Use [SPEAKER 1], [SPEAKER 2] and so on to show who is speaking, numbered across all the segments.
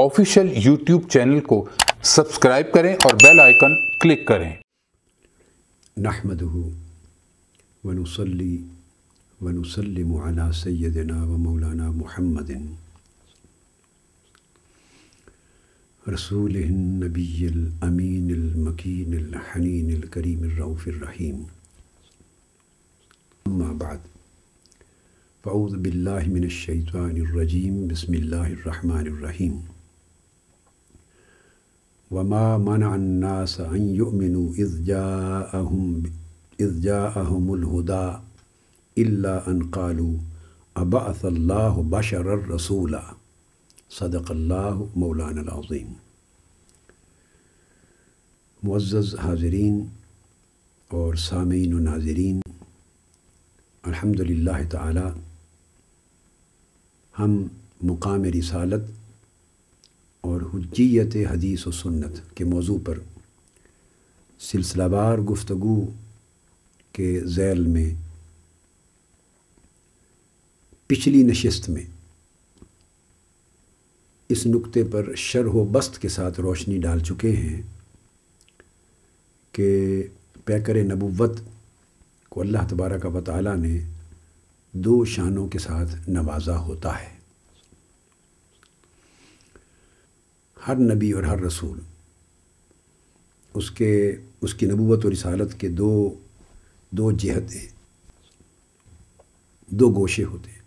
[SPEAKER 1] official YouTube channel को subscribe करें और बेल आइकन क्लिक करें नहमद सैदना व मौलाना मोहम्मद रसूल नबील अमीन मकीन बाद फ़ाउज़ बिल्लामिनशैतवानरजीम वमा मन अन्नास अयुमिनु इज़ाहुमलहुदा इल्ला अनकालू अबासल्लाह बशर रसूला सदकल्लाह मौलाना अज़ीम मुआज़ हाजरीन और सामीन नाजरीन अल्हम्दुलिल्लाह ताला हम मुकाम रिसालत और हज्जियत हदीस व सुन्नत के मौजू पर सिलसिलावार गुफ्तगु के जैल में पिछली नशस्त में इस नुक्ते पर शरह बस्त के साथ रोशनी डाल चुके हैं कि पैकर नबूवत को अल्लाह तबारक व ताली ने दो शानों के साथ नवाजा होता है हर नबी और हर रसूल उसके उसकी नबूत और रसालत के दो दो जहतें दो गोशे होते हैं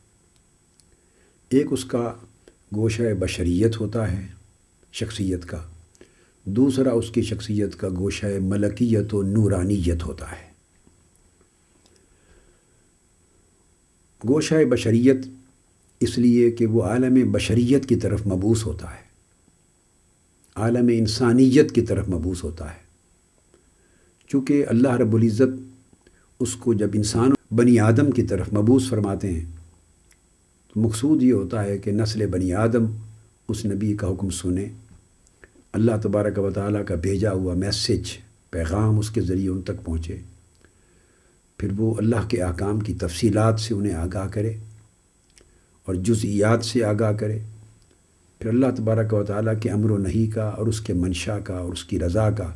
[SPEAKER 1] एक उसका गोशा बशरीत होता है शख्सियत का दूसरा उसकी शख्सियत का गोशा मलकियत और नूरानियत होता है गोशा बशरीत इसलिए कि वो आलम बशरीत की तरफ मबूस होता है आलम इंसानियत की तरफ मबूस होता है चूँकि अल्लाह रबुल्ज़त उसको जब इंसान बनी आदम की तरफ मबूस फरमाते हैं तो मकसूद ये होता है कि नस्ल बनी आदम उस नबी का हुक्म सुने अल्लाह तबारक व ताली का भेजा हुआ मैसेज पैगाम उसके ज़रिए उन तक पहुँचे फिर वो अल्लाह के आकाम की तफसीत से उन्हें आगाह करे और जुज़ियात से आगाह करे फिर अल्लाह तबारक व ताली के अमर नहीं का और उसके मंशा का और उसकी रज़ा का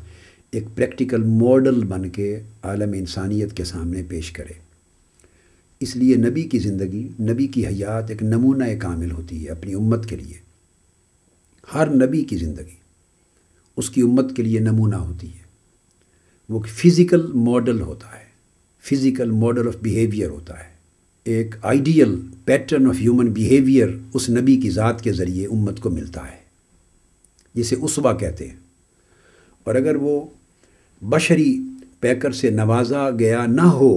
[SPEAKER 1] एक प्रैक्टिकल मॉडल बन के आलम इंसानियत के सामने पेश करे इसलिए नबी की ज़िंदगी नबी की हयात एक नमूना कामिल होती है अपनी उम्मत के लिए हर नबी की ज़िंदगी उसकी उम्मत के लिए नमूना होती है वो फिज़िकल मॉडल होता है फिज़िकल मॉडल ऑफ बिहेवियर होता है एक ideal pattern of human behaviour उस नबी की ज़ात के ज़रिए उम्मत को मिलता है जिसे उसवा कहते हैं और अगर वो बशरी पैकर से नवाजा गया ना हो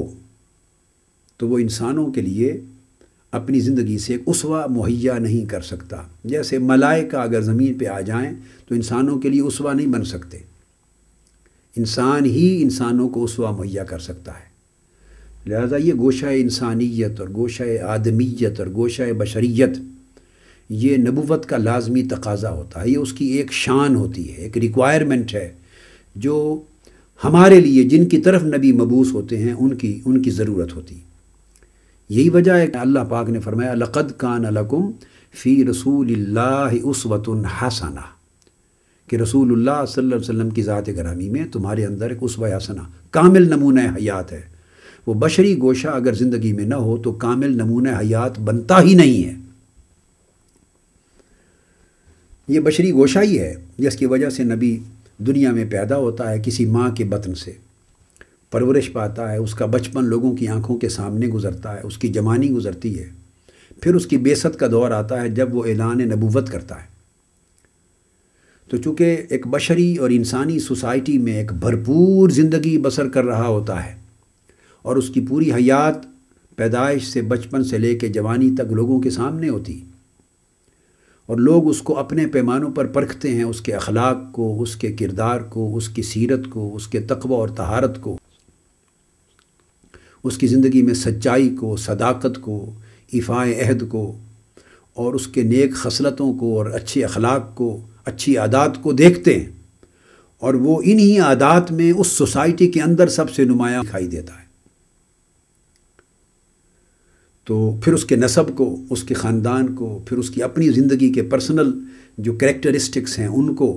[SPEAKER 1] तो वो इंसानों के लिए अपनी ज़िंदगी से उसवा मुहैया नहीं कर सकता जैसे मलाइका अगर ज़मीन पे आ जाएं तो इंसानों के लिए उसवा नहीं बन सकते इंसान ही इंसानों को उसवा मुहैया कर सकता है लिहाजा ये गोशा इंसानियत और गोशा आदमीत और गोशा बशरीत ये नबूत का लाजमी तकाजा होता है ये उसकी एक शान होती है एक रिक्वायरमेंट है जो हमारे लिए जिनकी तरफ नबी मबूस होते हैं उनकी उनकी ज़रूरत होती यही वजह है कि अल्लाह पाक ने फरमाया लक़द कान लकुम फ़ी रसूल उसवत हसना कि रसूल सल्लम की ज़ात ग्रामी में तुम्हारे अंदर एक उसव हसना कामिल नमून हयात है वो बशरी गोशा अगर ज़िंदगी में ना हो तो कामिल नमून हयात बनता ही नहीं है ये बशरी गोशा ही है जिसकी वजह से नबी दुनिया में पैदा होता है किसी माँ के बतन से परवरिश पाता है उसका बचपन लोगों की आंखों के सामने गुजरता है उसकी जवानी गुजरती है फिर उसकी बेसत का दौर आता है जब वो ऐलान नबूवत करता है तो चूँकि एक बशरी और इंसानी सोसाइटी में एक भरपूर ज़िंदगी बसर कर रहा होता है और उसकी पूरी हयात पैदाइश से बचपन से लेकर जवानी तक लोगों के सामने होती और लोग उसको अपने पैमानों पर परखते हैं उसके अखलाक को उसके किरदार को उसकी सीरत को उसके तकबा और तहारत को उसकी ज़िंदगी में सच्चाई को सदाकत को इफ़ाए अहद को और उसके नेक खसलतों को और अच्छे अखलाक को अच्छी आदात को देखते हैं और वो इन्हीं आदात में उस सोसाइटी के अंदर सबसे नुमाया दिखाई देता है तो फिर उसके नसब को उसके ख़ानदान को फिर उसकी अपनी ज़िंदगी के पर्सनल जो करेक्टरिस्टिक्स हैं उनको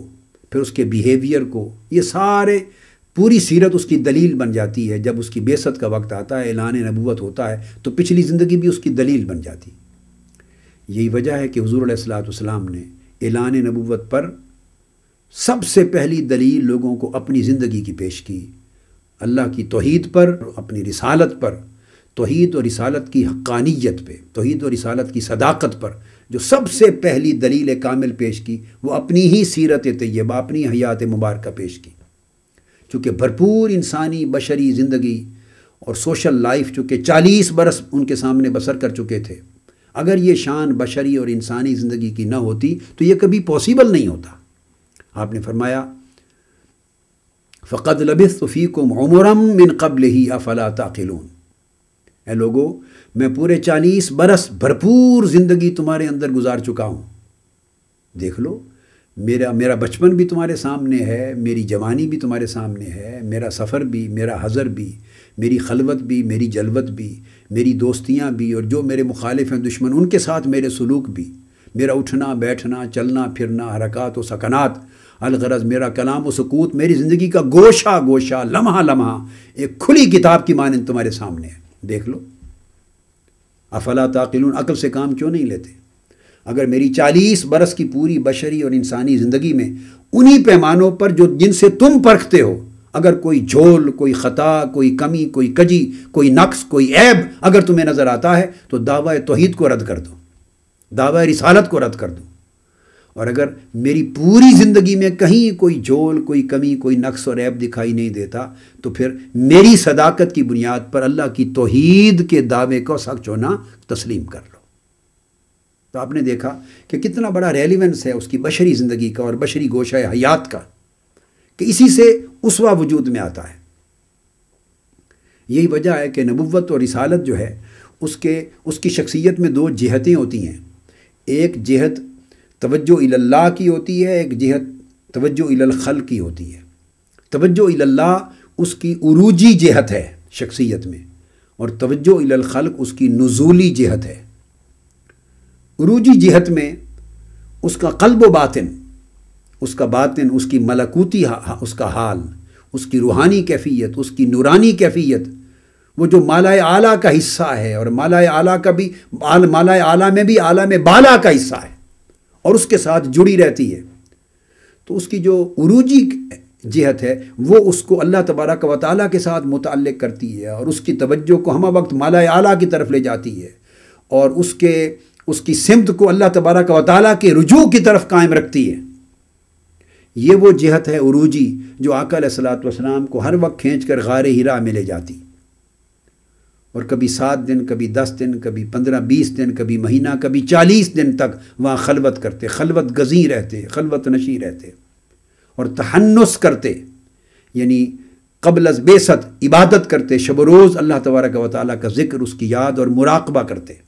[SPEAKER 1] फिर उसके बिहेवियर को ये सारे पूरी सीरत उसकी दलील बन जाती है जब उसकी बेसत का वक्त आता है ऐलान नबूत होता है तो पिछली ज़िंदगी भी उसकी दलील बन जाती यही वजह है कि हजूर सलाम ने ऐलान नबूत पर सबसे पहली दलील लोगों को अपनी ज़िंदगी की पेश की अल्लाह की तोहद पर अपनी रिसालत पर तोहद और रिसालत की हक्कानियत पर तोहद और रिसालत की सदाकत पर जो सबसे पहली दलील कामिल पेश की वह अपनी ही सीरत तय्यबा अपनी हयात मुबारक पेश की चूँकि भरपूर इंसानी बशरी ज़िंदगी और सोशल लाइफ चूँकि चालीस बरस उनके सामने बसर कर चुके थे अगर ये शान बशरी और इंसानी ज़िंदगी की ना होती तो ये कभी पॉसिबल नहीं होता आपने फरमाया फ़कत लबिस को उमरम मिन कबल ही अफला ताकिलून ए लोगो मैं पूरे चालीस बरस भरपूर ज़िंदगी तुम्हारे अंदर गुजार चुका हूँ देख लो मेरा मेरा बचपन भी तुम्हारे सामने है मेरी जवानी भी तुम्हारे सामने है मेरा सफ़र भी मेरा हज़र भी मेरी खलवत भी मेरी जलवत भी मेरी दोस्तियाँ भी और जो मेरे मुखालिफ हैं दुश्मन उनके साथ मेरे सलूक भी मेरा उठना बैठना चलना फिरना हरकत व सकनात अलगरज मेरा कलाम व सकूत मेरी ज़िंदगी का गोशा गोशा लम्हा लम्हा एक खुली किताब की मानंद तुम्हारे सामने है देख लो अफला ताकिलून अकल से काम क्यों नहीं लेते अगर मेरी चालीस बरस की पूरी बशरी और इंसानी ज़िंदगी में उन्हीं पैमानों पर जो जिनसे तुम परखते हो अगर कोई झोल कोई ख़ता कोई कमी कोई कजी कोई नक्स कोई ऐब अगर तुम्हें नज़र आता है तो दावा तोहद को रद्द कर दो दावा रिसालत को रद्द कर दो और अगर मेरी पूरी ज़िंदगी में कहीं कोई झोल कोई कमी कोई नक्स और ऐप दिखाई नहीं देता तो फिर मेरी सदाकत की बुनियाद पर अल्लाह की तोहद के दावे को सच होना तस्लीम कर लो तो आपने देखा कि कितना बड़ा रेलिवेंस है उसकी बशरी ज़िंदगी का और बशरी गोशा हयात का कि इसी से उसवा वजूद में आता है यही वजह है कि नबूत और रिसालत जो है उसके उसकी शख्सियत में दो जहतें होती हैं एक जहत तवज्जो इल्लाह की होती है एक जहत तवज्जो इलखल की होती है तवज्जो इल्लाह उसकी उरूजी जहत है शख्सियत में और तवज्जो इलखल उसकी नजूली जहत है उरूजी जहत में उसका कल्ब बातिन उसका बातिन उसकी मलकूती हा, उसका हाल उसकी रूहानी कैफियत उसकी नूरानी कैफियत वो जो माला आला का हिस्सा है और माला आला का भी माला आला में भी आला में बाला का हिस्सा है और उसके साथ जुड़ी रहती है तो उसकी जो उरूजी जिहत है वो उसको अल्लाह तबारक व ताली के साथ मुतल करती है और उसकी तवज्जो को हम वक्त माला आला की तरफ ले जाती है और उसके उसकी सिमत को अल्लाह तबारक व ताली के रुजू की तरफ कायम रखती है ये वो जिहत है उरूजी जो आकल सलात वसलाम को हर वक्त खींच कर गार हीरा में ले जाती और कभी सात दिन कभी दस दिन कभी पंद्रह बीस दिन कभी महीना कभी चालीस दिन तक वहाँ खलवत करते खलवत गजी रहते खलवत नशी रहते और तहनस करते यानी कबल बेसत इबादत करते शब रोज़ अल्लाह तबारक वाली का जिक्र उसकी याद और मुराकबा करते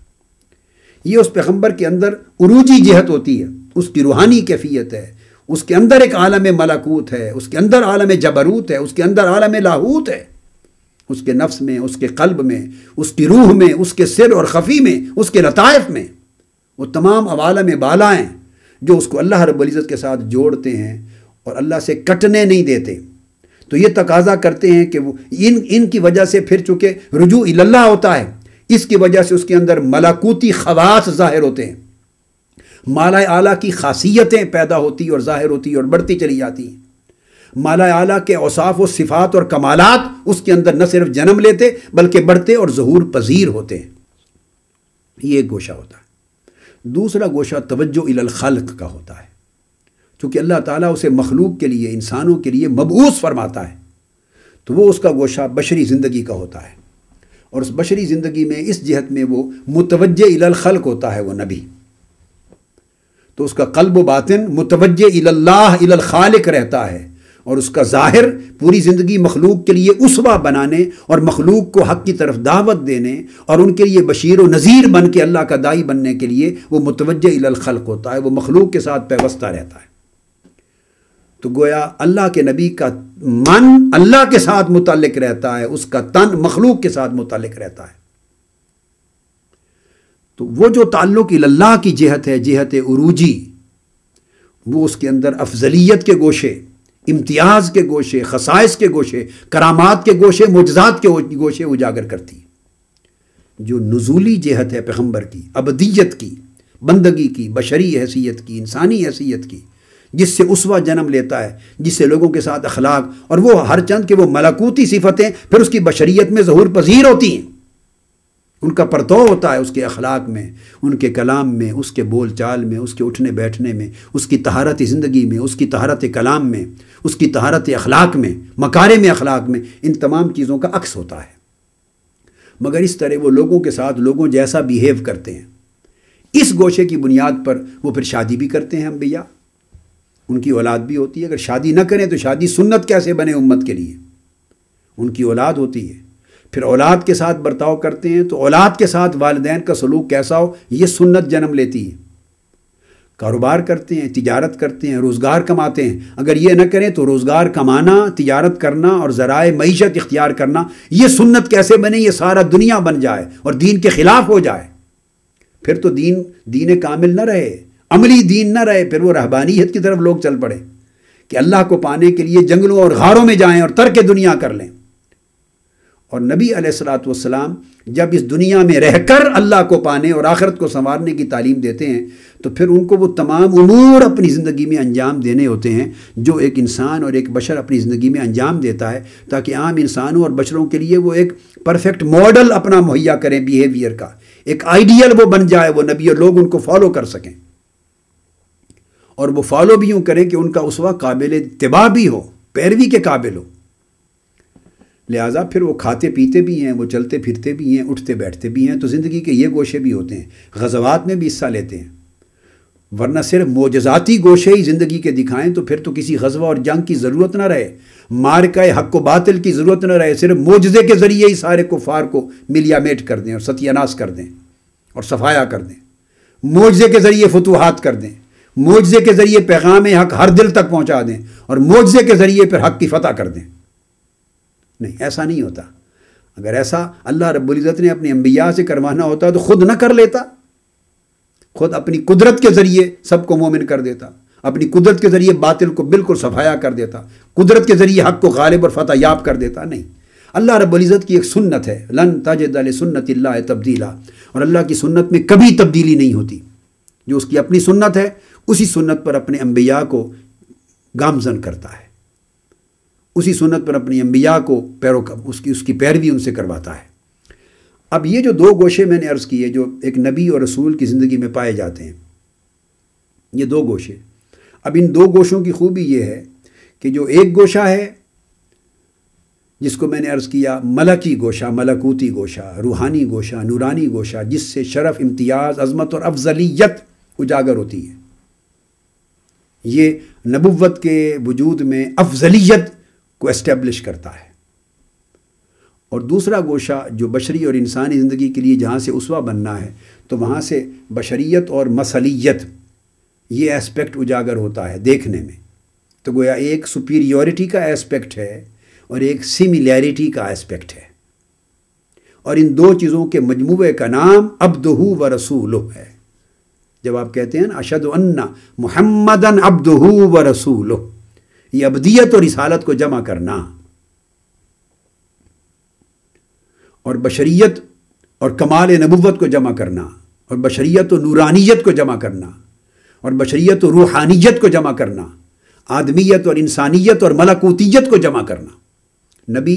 [SPEAKER 1] ये उस पैगम्बर के अंदर उरूजी जहत होती है उसकी रूहानी कैफियत है उसके अंदर एक आलम मलाकूत है उसके अंदर आलम जबरूत है उसके अंदर आलम लाहूत है उसके नफ्स में उसके कल्ब में उसकी रूह में उसके सिर और खफ़ी में उसके लताइफ में वो तमाम अवाल में बालाएँ जो उसको अल्लाह रब्ज़त के साथ जोड़ते हैं और अल्लाह से कटने नहीं देते तो ये तकाजा करते हैं कि वो इन इन की वजह से फिर चूँकि रुजू अल्लाह होता है इसकी वजह से उसके अंदर मलाकूती खवास ज़ाहिर होते हैं माला आला की खासियतें पैदा होती और ज़ाहिर होती और बढ़ती चली जाती हैं माला आला के औसाफ व सिफात और कमालत उसके अंदर न सिर्फ जन्म लेते बल्कि बढ़ते और जहूर पजीर होते हैं ये एक गोशा होता है दूसरा गोशा तवज्जो खल्क का होता है क्योंकि अल्लाह ताला उसे मखलूक के लिए इंसानों के लिए मबूस फरमाता है तो वो उसका गोशा बशरी ज़िंदगी का होता है और उस बशरी ज़िंदगी में इस जहत में वो मुतवज खल्क होता है वह नबी तो उसका कल्ब बातिन मुतवज खालिक रहता है और उसका ज़ाहिर पूरी ज़िंदगी मखलूक के लिए उसवा बनाने और मखलूक को हक़ की तरफ दावत देने और उनके लिए बशीर व नज़ीर बन के अल्लाह का दाई बनने के लिए वो मुतवजह होता है वो मखलूक के साथ पैवस्ता रहता है तो गोया अल्लाह के नबी का मन अल्लाह के साथ मुतलक रहता है उसका तन मखलूक के साथ मुतलक रहता है तो वो जो ताल्लुक अल्लाह की जहत है जहत उरूजी वो उसके अंदर अफजलियत के गोशे इम्तियाज़ के गोशे खसाइस के गोशे करामात के गोशे मुजजात के गोशे उजागर करती जो नजूली जहत है पैगम्बर की अबदीयत की बंदगी की बशरी हैसियत की इंसानी हैसियत की जिससे उसवा जन्म लेता है जिससे लोगों के साथ अखलाक और वो हर चंद के वो मलकूती सिफतें फिर उसकी बशरीत में जहूर पजीर होती हैं उनका परतो होता है उसके अखलाक में उनके कलाम में उसके बोल चाल में उसके उठने बैठने में उसकी तहारत ज़िंदगी में उसकी तहारत कलाम में उसकी तहारत अखलाक में मकारे में अखलाक में इन तमाम चीज़ों का अक्स होता है मगर इस तरह वो लोगों के साथ लोगों जैसा बिहेव करते हैं इस गोशे की बुनियाद पर वो फिर शादी भी करते हैं हम भैया उनकी औलाद भी होती है अगर शादी ना करें तो शादी सुन्नत कैसे बने उम्मत के लिए उनकी औलाद होती है फिर औलाद के साथ बर्ताव करते हैं तो औलाद के साथ वालदेन का सलूक कैसा हो ये सुन्नत जन्म लेती है कारोबार करते हैं तिजारत करते हैं रोज़गार कमाते हैं अगर ये ना करें तो रोज़गार कमाना तिजारत करना और जरा मीशत इख्तियार करना ये सुन्नत कैसे बने ये सारा दुनिया बन जाए और दीन के ख़िलाफ़ हो जाए फिर तो दीन दीन कामिल ना रहे अमली दीन ना रहे फिर वो रहबानीत की तरफ लोग चल पड़े कि अल्लाह को पाने के लिए जंगलों और घारों में जाएँ और तर के दुनिया कर लें और नबी अलैहिस्सलाम जब इस दुनिया में रहकर अल्लाह को पाने और आखरत को संवारने की तालीम देते हैं तो फिर उनको वो तमाम उमूर अपनी ज़िंदगी में अंजाम देने होते हैं जो एक इंसान और एक बशर अपनी ज़िंदगी में अंजाम देता है ताकि आम इंसानों और बशरों के लिए वो एक परफेक्ट मॉडल अपना मुहैया करें बिहेवियर का एक आइडियल वो बन जाए वो नबी और लोग उनको फॉलो कर सकें और वो फॉलो भी यूँ करें कि उनका उसवा काबिल तबाह भी हो पैरवी के काबिल हो लिहाजा फिर वो खाते पीते भी हैं वो चलते फिरते भी हैं उठते बैठते भी हैं तो ज़िंदगी के ये गोशे भी होते हैं गजवात में भी हिस्सा लेते हैं वरना सिर्फ मोजाती गोशे ही ज़िंदगी के दिखाएं तो फिर तो किसी गजवा और जंग की ज़रूरत ना रहे मार का हक व बातिल की ज़रूरत ना रहे सिर्फ मोजे के ज़रिए ही सारे कुफार को मिलियामेट कर दें और सत्यानाश कर दें और सफाया कर दें मोजे के ज़रिए फतूहत कर दें मोजे के ज़रिए पैगाम हक हर दिल तक पहुँचा दें और मोजे के ज़रिए फिर हक की फतह कर दें नहीं ऐसा नहीं होता अगर ऐसा अल्लाह रब्ज़त ने अपने अम्बिया से करवाना होता तो खुद ना कर लेता खुद अपनी कुदरत के ज़रिए सबको मोमिन कर देता अपनी कुदरत के ज़रिए बातिल को बिल्कुल सफाया कर देता कुदरत के ज़रिए हक़ को गालिब और फतः याब कर देता नहीं अल्लाह रब्ज़त की एक सुन्नत है लन ताजदाल सुन्नत ला तब्दीला और अल्लाह की सुन्नत में कभी तब्दीली नहीं होती जो उसकी अपनी सुन्नत है उसी सुन्नत पर अपने अम्बिया को गामजन करता है उसी सुनत पर अपनी अम्बिया को पैरों का उसकी उसकी पैरवी उनसे करवाता है अब ये जो दो गोशे मैंने अर्ज़ किए जो एक नबी और रसूल की ज़िंदगी में पाए जाते हैं ये दो गोशे अब इन दो गोशों की खूबी ये है कि जो एक गोशा है जिसको मैंने अर्ज़ किया मलकी गोशा मलकूती गोशा रूहानी गोशा नूरानी गोशा जिससे शरफ़ इम्तियाज़ अजमत और अफजलियत उजागर होती है ये नबुवत के वजूद में अफजलियत को एस्टेब्लिश करता है और दूसरा गोशा जो बशरी और इंसानी ज़िंदगी के लिए जहाँ से उसवा बनना है तो वहाँ से बशरीत और मसलियत ये एस्पेक्ट उजागर होता है देखने में तो गोया एक सुपीरियोरिटी का एस्पेक्ट है और एक सिमिलैरिटी का एस्पेक्ट है और इन दो चीज़ों के मजमू का नाम अब्दहू व रसूल है जब आप कहते हैं ना अशद अन्ना मोहम्मदन अब्दहू व रसूल ये अबदियत और रिसालत को जमा करना और बशरीत और कमाल नबूवत को जमा करना और बशरीत और नूरानियत को जमा करना और बशरीत और रूहानियत को जमा करना आदमियत और इंसानियत और मलकूतीत को जमा करना नबी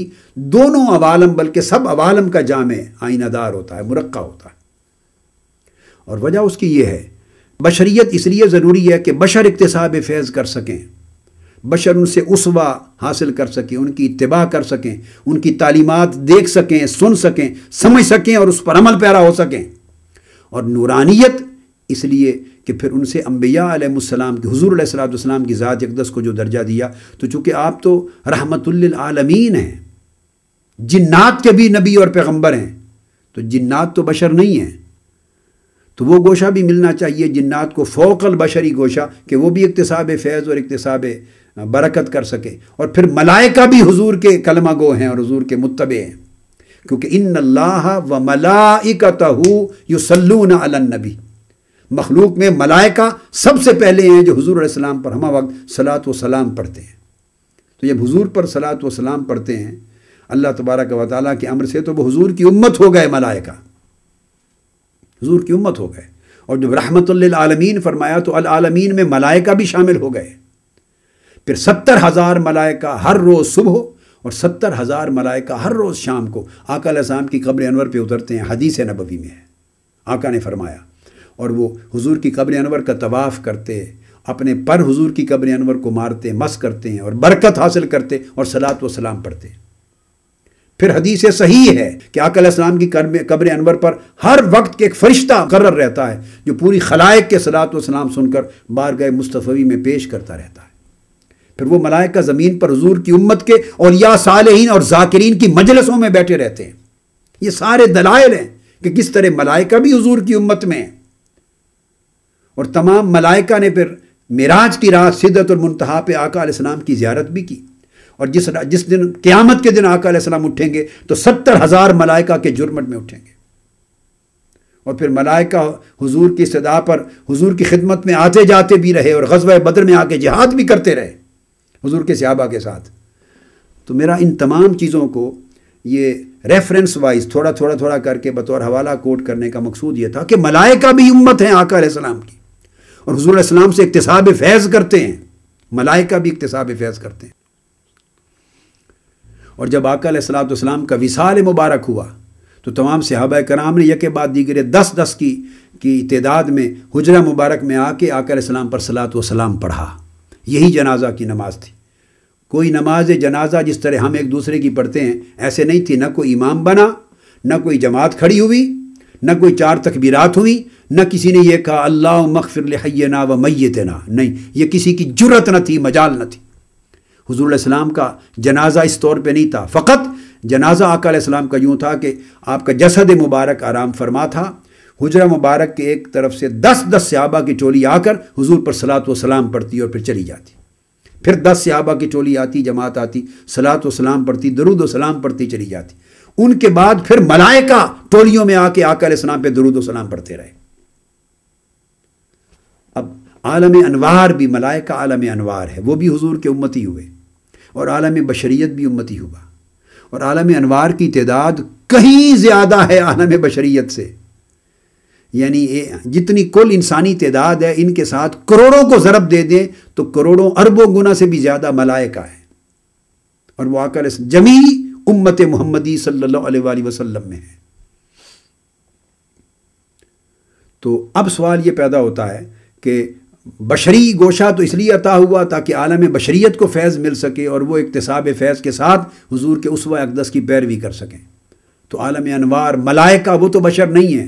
[SPEAKER 1] दोनों अवालम बल्कि सब अवालम का जाम आइनादार होता है मुरक्का होता है और वजह उसकी यह है बशरीत इसलिए ज़रूरी है कि बशर इकतसाब फैज़ कर सकें बशर उनसे उसवा हासिल कर सकें उनकी इतबा कर सकें उनकी तालीमत देख सकें सुन सकें समझ सकें और उस पर अमल पैरा हो सकें और नूरानियत इसलिए कि फिर उनसे अम्बियालाम के हजूर सलाम की ज़ात अकदस को जो दर्जा दिया तो चूँकि आप तो रहमतुल्लमीन हैं जिन्नात के भी नबी और पैगम्बर हैं तो जिन्नात तो बशर नहीं हैं तो वो गोशा भी मिलना चाहिए जिन्नात को फ़ोकल बशरी गोशा कि वो भी इकतसाब फैज़ और इकतसाब हाँ, बरकत कर सके और फिर मलाइका भी हुजूर के कलमा गो हैं और हुजूर के मुतबे हैं क्योंकि इन अल्लाह व मलाइकत युसल्लून नबी मखलूक में मलाइका सबसे पहले हैं जो हजूर सलाम पर हम वक्त सलात व सलाम पढ़ते हैं तो जब हजूर पर सलात व सलाम पढ़ते हैं अल्लाह तबारक व ताली के अमर से तो वह हजूर की उम्मत हो गए मलाइका हजूर की उम्मत हो गए और जब रहमत आलमीन फरमाया तो आलमीन में मलाइका भी शामिल हो गए फिर सत्तर हज़ार मलाइका हर रोज़ सुबह और सत्तर हज़ार मलाइका हर रोज़ शाम को आका आकाम की कब्र अनवर पे उतरते हैं हदीस नबवी में है आका ने फरमाया और वो हुजूर की कब्र अनवर का तवाफ़ करते अपने पर हुजूर की कब्र अनवर को मारते मस करते हैं और बरकत हासिल करते और सलात व सलाम पढ़ते फिर हदीस सही है कि आकलम की कब्र अनवर पर हर वक्त के एक फरिश्ता कर रहता है जो पूरी खलायक के सलात व सलाम सुनकर बार गए मुस्तफ़ी में पेश करता रहता है फिर वो मलायका ज़मीन पर हजूर की उम्मत के और या सालहीन और जाकिरीन की मजलसों में बैठे रहते हैं ये सारे दलाइल हैं कि किस तरह मलाइका भी हजूर की उम्मत में है और तमाम मलायका ने फिर मराज की रात शिदत और मुंतहा पे आका आकाम की ज्यारत भी की और जिस जिस दिन क़्यामत के दिन आका आकाम उठेंगे तो सत्तर हज़ार मलायका के जुर्मट में उठेंगे और फिर मलायका हुजूर की सदा पर हुजूर की खिदमत में आते जाते भी रहे और गजब बद्र में आके जिहाद भी करते रहे हजूर के सहाबा के साथ तो मेरा इन तमाम चीज़ों को ये रेफरेंस वाइज थोड़ा थोड़ा थोड़ा करके बतौर हवाला कोट करने का मकसूद ये था कि मलाइका भी उम्मत हैं आका आकाम की और हजूर इस्लाम से इकतसाब फैज़ करते हैं मलाइका भी इकतसाब फैज़ करते हैं और जब आकाम का विसाल मुबारक हुआ तो तमाम सहाबा कराम ने यके बाद दीगरे दस दस की की तदाद में हजरा मुबारक में आके आकर इस्लाम पर सलात व सलाम पढ़ा यही जनाजा की नमाज थी कोई नमाज जनाजा जिस तरह हम एक दूसरे की पढ़ते हैं ऐसे नहीं थी न कोई इमाम बना न कोई जमात खड़ी हुई न कोई चार तकबीरात हुई न किसी ने यह कहा अल्लाह मखफिर ना व ना नहीं ये किसी की जुरत न थी मजाल न थी हजूर का जनाजा इस तौर पर नहीं था फ़कत जनाजा आकाम का यूँ था कि आपका जसद मुबारक आराम फरमा था हुजरा मुबारक के एक तरफ से दस दस सहाबा की टोली आकर हुजूर पर सलात व सलाम पढ़ती और फिर चली जाती फिर दस सहाबा की टोली आती जमात आती सलात व सलाम पढ़ती दरुद सलाम पढ़ती चली जाती उनके बाद फिर मलाइका टोलियों में आके आकर इस्लाम पे दरुद सलाम पढ़ते रहे अब आलम अनवार भी मलाइका आलम अनवार है वो भी हुजूर के उम्मती हुए और आलम बशरीत भी उम्मती हुआ और आलम अनवार की तदाद कहीं ज़्यादा है आलम बशरीत से यानी जितनी कुल इंसानी तदाद है इनके साथ करोड़ों को ज़रब दे दें तो करोड़ों अरबों गुना से भी ज़्यादा मलायका है और वो आकर जमी उम्मत मोहम्मदी सल्लल्लाहु वसलम में है तो अब सवाल ये पैदा होता है कि बशरी गोशा तो इसलिए अता हुआ ताकि आलम बशरीत को फैज़ मिल सके और वह इकतसाब फैज़ के साथ हजूर के उसवा अकदस की पैरवी कर सकें तो आलम अनवार मलायका वो तो बशर नहीं है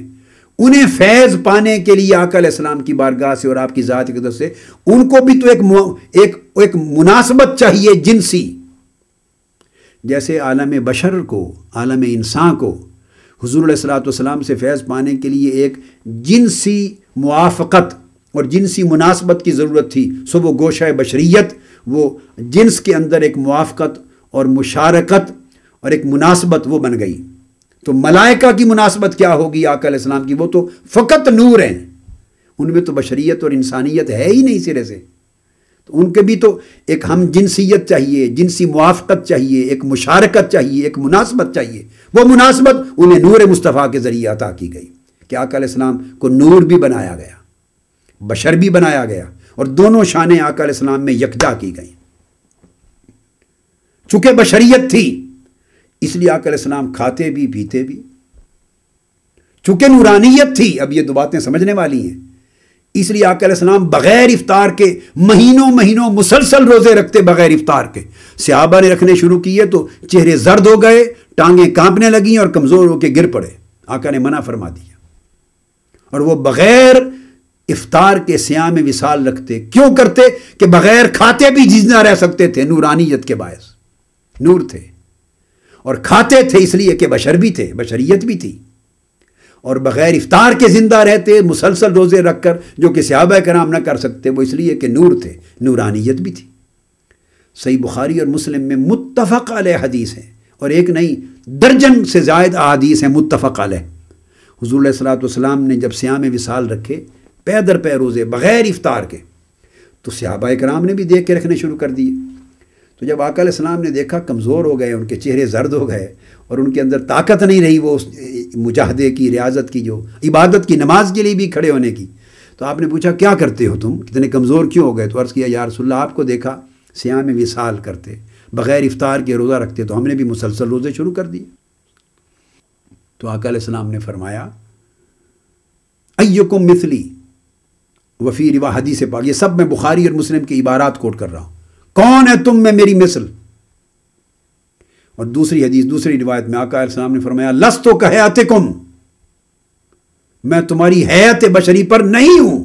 [SPEAKER 1] उन्हें फैज़ पाने के लिए आकल इस्लाम की बारगाह से और आपकी ज़ात की तरफ से उनको भी तो एक एक एक मुनासबत चाहिए जिनसी जैसे आलम बशर को आलम इंसान को हजूर सलाम से फैज़ पाने के लिए एक जिनसी मुआफ़त और जिनसी मुनासबत की ज़रूरत थी सो वो गोशा बशरीत वो जिन्स के अंदर एक मुआफ़त और मुशारकत और एक मुनासबत वो बन गई तो मलाइका की मुनासबत क्या होगी आकल इस्लाम की वो तो फ़कत नूर हैं उनमें तो बशरीत और इंसानियत है ही नहीं सिरे से तो उनके भी तो एक हम जिनसीत चाहिए जिनसी मुआफ़त चाहिए एक मुशारकत चाहिए एक मुनासबत चाहिए वो मुनासबत उन्हें नूर मुस्तफ़ा के ज़रिए अता की गई कि आकल इस्लाम को नूर भी बनाया गया बशर भी बनाया गया और दोनों शान आकल इस्लाम में यकजा की गई चूंकि बशरीत थी इसलिए आकर इस्लाम खाते भी पीते भी चूंकि नूरानियत थी अब ये दो बातें समझने वाली हैं इसलिए आकर इस्लाम बगैर इफ्तार के महीनों महीनों मुसलसल रोज़े रखते बगैर इफ्तार के सहाबा ने रखने शुरू किए तो चेहरे जर्द हो गए टांगे कांपने लगी और कमज़ोर होकर गिर पड़े आका ने मना फरमा दिया और वो बगैर इफ्तार के सियाम विशाल रखते क्यों करते कि बगैर खाते भी जीजना रह सकते थे नूरानियत के बायस नूर थे और खाते थे इसलिए कि बशर भी थे बशरीत भी थी और बग़ैर इफ्तार के ज़िंदा रहते मुसलसल रोज़े रख कर जो कि सहाबा कराम ना कर सकते वो इसलिए कि नूर थे नूरानियत भी थी सही बुखारी और मुस्लिम में मुतफ़ आल हदीस हैं और एक नहीं दर्जन से जायद अदीस हैं मुतफ़ आल हजूल सलाम ने जब श्याम विसाल रखे पैदर पै रोज़े बग़ैर इफ्तार के तो सहाबा कराम ने भी देख के रखने शुरू कर दिए तो जब आकल इस्लाम ने देखा कमज़ोर हो गए उनके चेहरे जर्द हो गए और उनके अंदर ताकत नहीं रही वो उस मुजाहदे की रियाजत की जो इबादत की नमाज के लिए भी खड़े होने की तो आपने पूछा क्या करते हो तुम कितने कमज़ोर क्यों हो गए तो अर्ज़ किया सुल्ला आपको देखा सियाम में करते बग़ैर इफ़ार के रोज़ा रखते तो हमने भी मुसलसल रोज़े शुरू कर दिए तो आकल इस्लाम ने फरमाया अयुकुम मिथली वफ़ी रिवा से पाक ये सब मैं बुखारी और मुस्लिम के इबारात कोट कर रहा हूँ कौन है तुम में मेरी मिसल और दूसरी हदीस दूसरी रिवायत में आकार इस्लाम ने फरमाया लस तो कहे आते कुम मैं तुम्हारी हैत बशरी पर नहीं हूं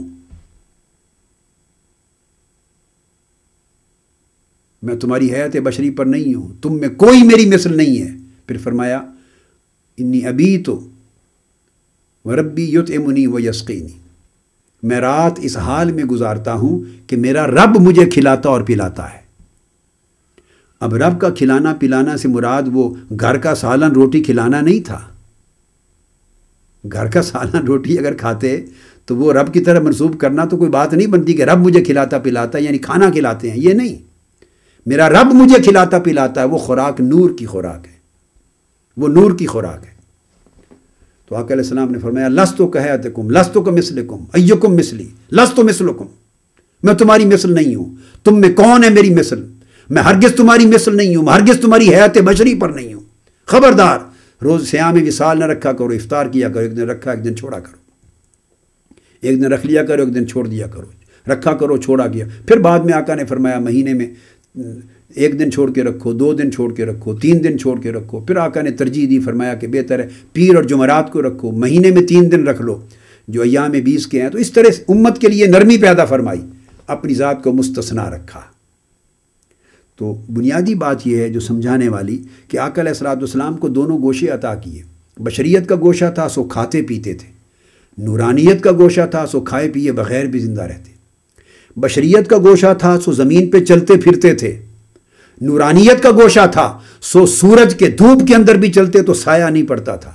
[SPEAKER 1] मैं तुम्हारी हैत बशरी पर नहीं हूं तुम में कोई मेरी मिसल नहीं है फिर फरमाया इन्नी अभी तो रबी युत एमुनी व यस्कीनी मैं रात इस हाल में गुजारता हूं कि मेरा रब मुझे खिलाता और पिलाता है अब रब का खिलाना पिलाना से मुराद वो घर का सालन रोटी खिलाना नहीं था घर का सालन रोटी अगर खाते तो वो रब की तरह मनसूब करना तो कोई बात नहीं बनती कि रब मुझे खिलाता पिलाता यानी खाना खिलाते हैं ये नहीं मेरा रब मुझे खिलाता पिलाता है वो खुराक नूर की खुराक है वो नूर की खुराक है तो आकलम ने फरमाया लस तो कह तुम लस तो मिसलकुम अयुकुम मिसली लस तो कुम मैं तुम्हारी मिसल नहीं हूं तुम में कौन है मेरी मिसल मैं हरगिज तुम्हारी मिसल नहीं हूं हरगिज तुम्हारी हयात बशरी पर नहीं हूं खबरदार रोज श्याम में विशाल न रखा करो इफ्तार किया करो एक दिन रखा एक दिन छोड़ा करो एक दिन रख लिया करो एक दिन छोड़ दिया करो रखा करो छोड़ा गया फिर बाद में आका ने फरमाया महीने में एक दिन छोड़ के रखो दो दिन छोड़ के रखो तीन दिन छोड़ के रखो फिर आका ने तरजीह दी फरमाया कि बेहतर है पीर और जुमरात को रखो महीने में तीन दिन रख लो जो अयाम में बीस के हैं तो इस तरह उम्मत के लिए नरमी पैदा फरमाई अपनी ज़ात को मुस्तना रखा तो बुनियादी बात यह है जो समझाने वाली कि आकल असलातम को दोनों गोशे अता किए बशरीत का गोशा था सो खाते पीते थे नूरानियत का गोशा था सो खाए पिए बगैर भी ज़िंदा रहते बशरीत का गोशा था सो ज़मीन पर चलते फिरते थे नूरानियत का गोशा था सो सूरज के धूप के अंदर भी चलते तो साया नहीं पड़ता था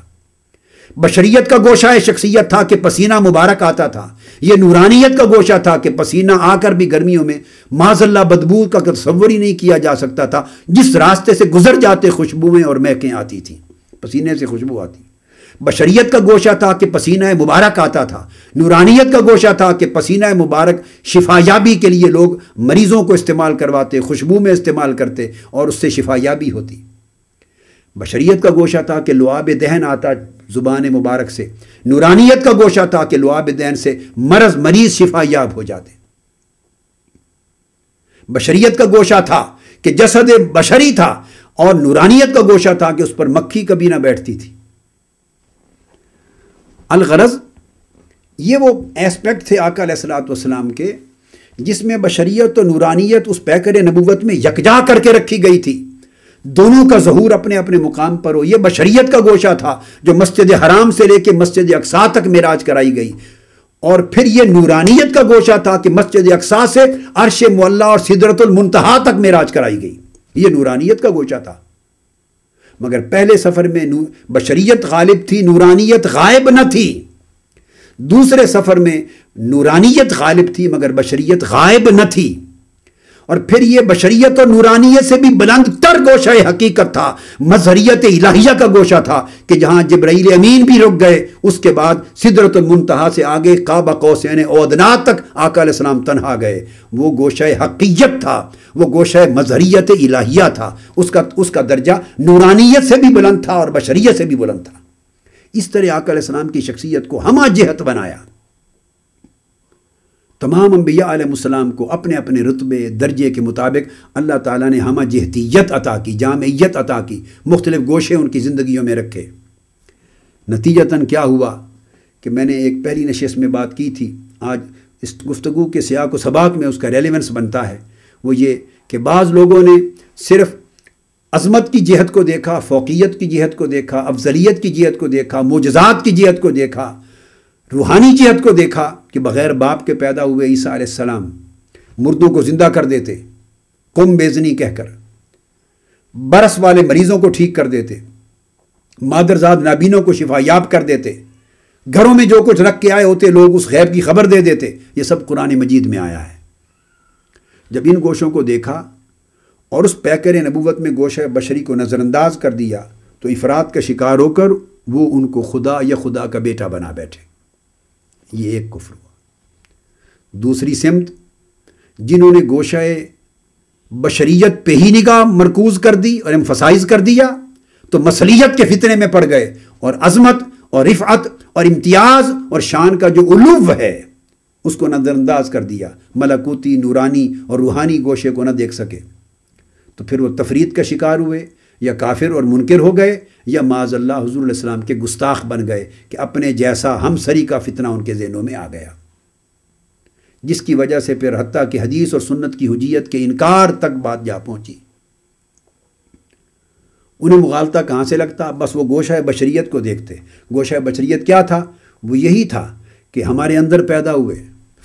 [SPEAKER 1] बशरीत का गोशा शख्सियत था कि पसीना मुबारक आता था यह नूरानियत का गोशा था कि पसीना आकर भी गर्मियों में माजल्ला बदबू का तस्वर ही नहीं किया जा सकता था जिस रास्ते से गुजर जाते खुशबुएं और महकें आती थीं पसीने से खुशबू आती बशरीत का गोशा था कि पसीना मुबारक आता था नूरानियत का गोशा था कि पसीना मुबारक शिफायाबी के लिए लोग मरीज़ों को इस्तेमाल करवाते खुशबू में इस्तेमाल करते और उससे शिफायाबी होती बशरीत का गोशा था कि लुआब दहन आता ज़ुबान मुबारक से नूरानियत का गोशा था कि लुआब दहन से मरज मरीज शिफायाब हो जाते बशरीत का गोशा था कि जसद बशरी था और नूरानियत का गोशा था कि उस पर मक्खी कभी ना बैठती थी अलगरज ये वो एस्पेक्ट थे आका सलाम के जिसमें बशरीत और नूरानियत उस पैकर नबूवत में यकजा करके रखी गई थी दोनों का जहूर अपने अपने मुकाम पर हो यह बशरीत का गोशा था जो मस्जिद हराम से लेकर मस्जिद अकसा तक मेराज कराई गई और फिर यह नूरानियत का गोशा था कि मस्जिद अकसा से अरश मोल्ला और सिदरतुलमतहा तक मेराज कराई गई यह नूरानियत का गोशा था मगर पहले सफ़र में बशरीत गालिब थी नूरानियत गायब न थी दूसरे सफ़र में नूरानियत गालिब थी मगर बशरीत गायब न थी और फिर ये बशरियत और नूरानियत से भी बुलंद तर गोशा हकीकत था मजहरीत इलाहिया का गोशा था कि जहाँ जबराइल अमीन भी रुक गए उसके बाद सिदरत मुंतहा से आगे काबा कौसैन ओदना तक आकाम तनहा गए वो गोशा हकीयत था वो गोशा मजहरीत इलाहिया था उसका उसका दर्जा नूरानियत से भी बुलंद था और बशरीत से भी बुलंद था इस तरह आकाम की शख्सियत को हम जहत बनाया तमाम अम्बिया आलम को अपने अपने रुतबे दर्जे के मुताबिक अल्लाह ताला ने हम जहतीयत अता की जामयत अता की मुख्तलिफ़ गोशे उनकी ज़िंदगी में रखे नतीजतन क्या हुआ कि मैंने एक पहली नशस्त में बात की थी आज इस गुफ्तु के सियाक सबाक में उसका रेलिवेंस बनता है वो ये कि बाज़ लोगों ने सिर्फ़ अजमत की जहत को देखा फोकियत की जहत को देखा अफजलियत की जहत को देखा मोजात की जहत को देखा रूहानी जहत को देखा कि बग़ैर बाप के पैदा हुए ईसा सलाम मुर्दों को ज़िंदा कर देते कुम बेजनी कहकर बरस वाले मरीज़ों को ठीक कर देते मादरजाद नाबीनों को शिफा याब कर देते घरों में जो कुछ रख के आए होते लोग उस गैब की खबर दे देते ये सब कुरान मजीद में आया है जब इन गोशों को देखा और उस पैकर नबूवत में गोश बशरी को नज़रअंदाज कर दिया तो इफरात का शिकार होकर वो उनको खुदा या खुदा का बेटा बना बैठे ये एक कुफर हुआ दूसरी सिमत जिन्होंने गोशाए बशरीत पे ही निगाह मरकूज कर दी और एम्फसाइज कर दिया तो मसलियत के फितने में पड़ गए और अजमत और रिफत और इम्तियाज और शान का जो उलुव है उसको नज़रअंदाज कर दिया मलकूती नूरानी और रूहानी गोशे को ना देख सके तो फिर वो तफरीत का शिकार हुए या काफिर और मुनकर हो गए या माजल्ला हजूर के गुस्ताख बन गए कि अपने जैसा हम सरी का फितना उनके जहनों में आ गया जिसकी वजह से फिर हती की हदीस और सुन्नत की हजियत के इनकार तक बात जा पहुंची उन्हें मुगालता कहाँ से लगता बस वो गोशा बशरीत को देखते गोशा बशरीत क्या था वो यही था कि हमारे अंदर पैदा हुए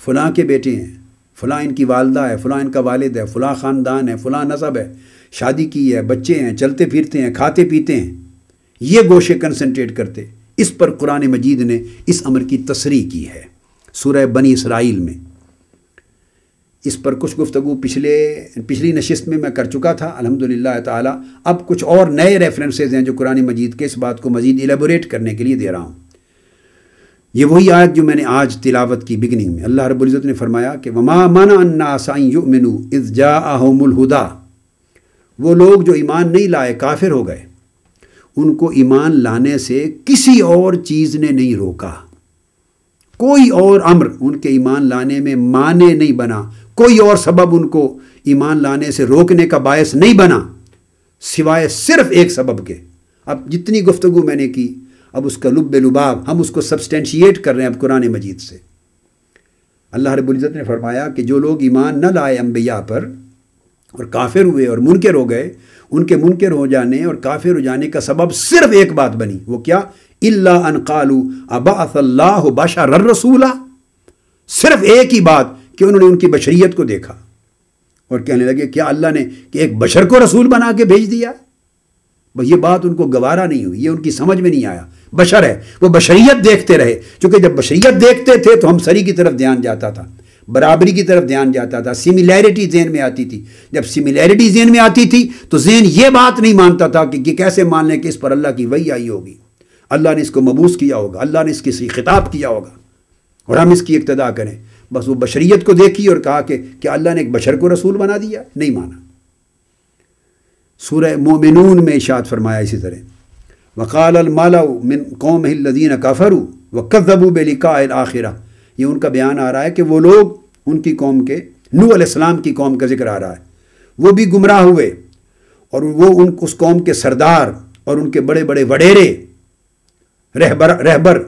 [SPEAKER 1] फ़लाँ के बेटे हैं फ़लाँ इनकी वालदा है फ़लाँ इनका वालिद है फ़लाँ ख़ानदान है फ़लाँ नसब है शादी की है बच्चे हैं चलते फिरते हैं खाते पीते हैं ये गोशे कंसनट्रेट करते इस पर कुरान मजीद ने इस अमर की तस्री की है सुरह बनी इसराइल में इस पर कुछ गुफ्तु पिछले पिछली नशस्त में मैं कर चुका था अलहमदिल्ला ताला अब कुछ और नए रेफरेंसेज हैं जो कुरान मजीद के इस बात को मजीद एलेबोरेट करने के लिए दे रहा हूँ ये वही आयत जो मैंने आज तिलावत की बिगनिंग में अल्लाह रबुल्ज़त ने फरमाया कि वमा माना अन्ना साई युमिनु इज़ जा हुदा वो लोग जो ईमान नहीं लाए काफिर हो गए उनको ईमान लाने से किसी और चीज़ ने नहीं रोका कोई और अम्र उनके ईमान लाने में माने नहीं बना कोई और सबब उनको ईमान लाने से रोकने का बायस नहीं बना सिवाय सिर्फ एक सबब के अब जितनी गुफ्तु मैंने की अब उसका लुब लुबाब हम उसको सब्सटेंशिएट कर रहे हैं अब कुरान मजीद से अल्लाह रबुल्ज़त ने फरमाया कि जो लोग ईमान न लाए अम्बिया पर और काफिर हुए और मुनकर हो गए उनके मुनकर हो जाने और काफिर हो जाने का सबब सिर्फ एक बात बनी वो क्या इल्ला अनकालू बाशा रर रसूला सिर्फ एक ही बात कि उन्होंने उनकी बशरीत को देखा और कहने लगे क्या अल्लाह ने कि एक बशर को रसूल बना के भेज दिया वह ये बात उनको गवारा नहीं हुई ये उनकी समझ में नहीं आया बशर है वो बशरीत देखते रहे क्योंकि जब बशरीत देखते थे तो हम सरी की तरफ ध्यान जाता था बराबरी की तरफ ध्यान जाता था सिमिलैरिटी जेन में आती थी जब सिमिलैरिटी जेन में आती थी तो जेन ये बात नहीं मानता था कि कैसे मान लें कि इस पर अल्लाह की वही आई होगी अल्लाह ने इसको मबूस किया होगा अल्लाह ने इसकी खिताब किया होगा और हम इसकी इब्तदा करें बस वो बशरीत को देखी और कहा कि क्या अल्लाह ने एक बशर को रसूल बना दिया नहीं माना सूर्य मोमिनून में इशात फरमाया इसी तरह वकाल अलमाला मिन कौम लदीन काफरू व कदबू बेलिका आखिरा ये उनका बयान आ रहा है कि वो लोग उनकी कौम के नू अलैहिस्सलाम की कौम का जिक्र आ रहा है वो भी गुमराह हुए और वो उन उस कौम के सरदार और उनके बड़े बड़े वडेरे रहबर रहबर